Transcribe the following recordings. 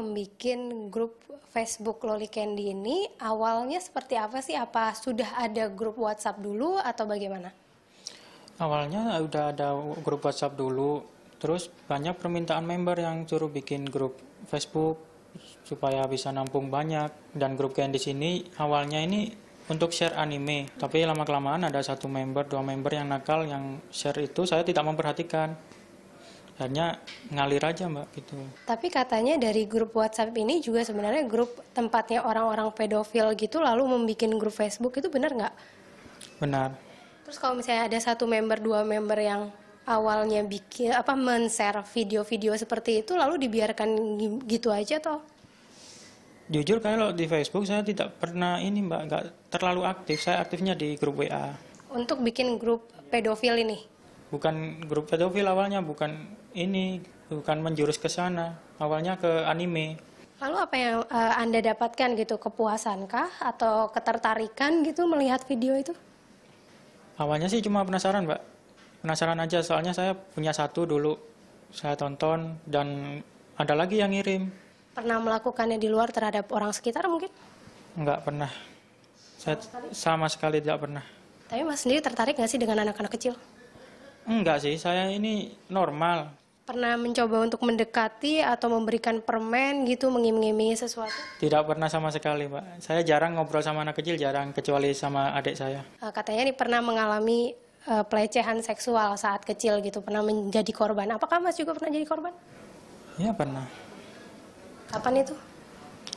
membuat grup Facebook Loli Candy ini awalnya seperti apa sih? Apa sudah ada grup WhatsApp dulu atau bagaimana? Awalnya sudah ada grup WhatsApp dulu, terus banyak permintaan member yang suruh bikin grup Facebook supaya bisa nampung banyak dan grup Candy sini awalnya ini untuk share anime. Tapi lama-kelamaan ada satu member, dua member yang nakal yang share itu saya tidak memperhatikan akhirnya ngalir aja mbak gitu. Tapi katanya dari grup WhatsApp ini juga sebenarnya grup tempatnya orang-orang pedofil gitu lalu membuat grup Facebook itu benar nggak? Benar. Terus kalau misalnya ada satu member dua member yang awalnya bikin apa men-share video-video seperti itu lalu dibiarkan gitu aja toh? Jujur kalau di Facebook saya tidak pernah ini mbak nggak terlalu aktif. Saya aktifnya di grup WA. Untuk bikin grup pedofil ini? Bukan grup pedofil awalnya, bukan ini bukan menjurus ke sana awalnya ke anime lalu apa yang uh, anda dapatkan gitu kepuasankah atau ketertarikan gitu melihat video itu awalnya sih cuma penasaran mbak penasaran aja soalnya saya punya satu dulu saya tonton dan ada lagi yang ngirim pernah melakukannya di luar terhadap orang sekitar mungkin Enggak pernah saya sama sekali, sama sekali tidak pernah tapi mas sendiri tertarik nggak sih dengan anak-anak kecil Enggak sih, saya ini normal pernah mencoba untuk mendekati atau memberikan permen gitu mengiming-imingi sesuatu? Tidak pernah sama sekali, Pak. Saya jarang ngobrol sama anak kecil, jarang kecuali sama adik saya. Eh, katanya ini pernah mengalami eh, pelecehan seksual saat kecil gitu, pernah menjadi korban. Apakah Mas juga pernah jadi korban? Iya, pernah. Kapan itu?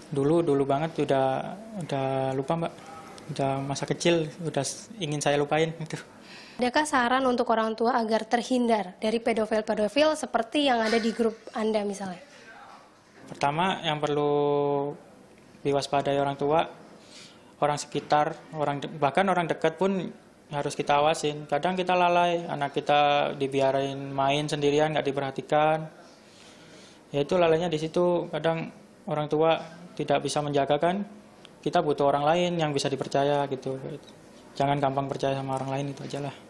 Dulu, dulu banget udah udah lupa, Mbak. Udah masa kecil, udah ingin saya lupain gitu. Adakah saran untuk orang tua agar terhindar dari pedofil-pedofil seperti yang ada di grup Anda misalnya? Pertama yang perlu diwaspadai orang tua, orang sekitar, orang bahkan orang dekat pun harus kita awasin. Kadang kita lalai, anak kita dibiarin main sendirian, nggak diperhatikan. Ya itu lalainya di situ. Kadang orang tua tidak bisa menjaga kan, kita butuh orang lain yang bisa dipercaya gitu. Jangan gampang percaya sama orang lain itu aja lah.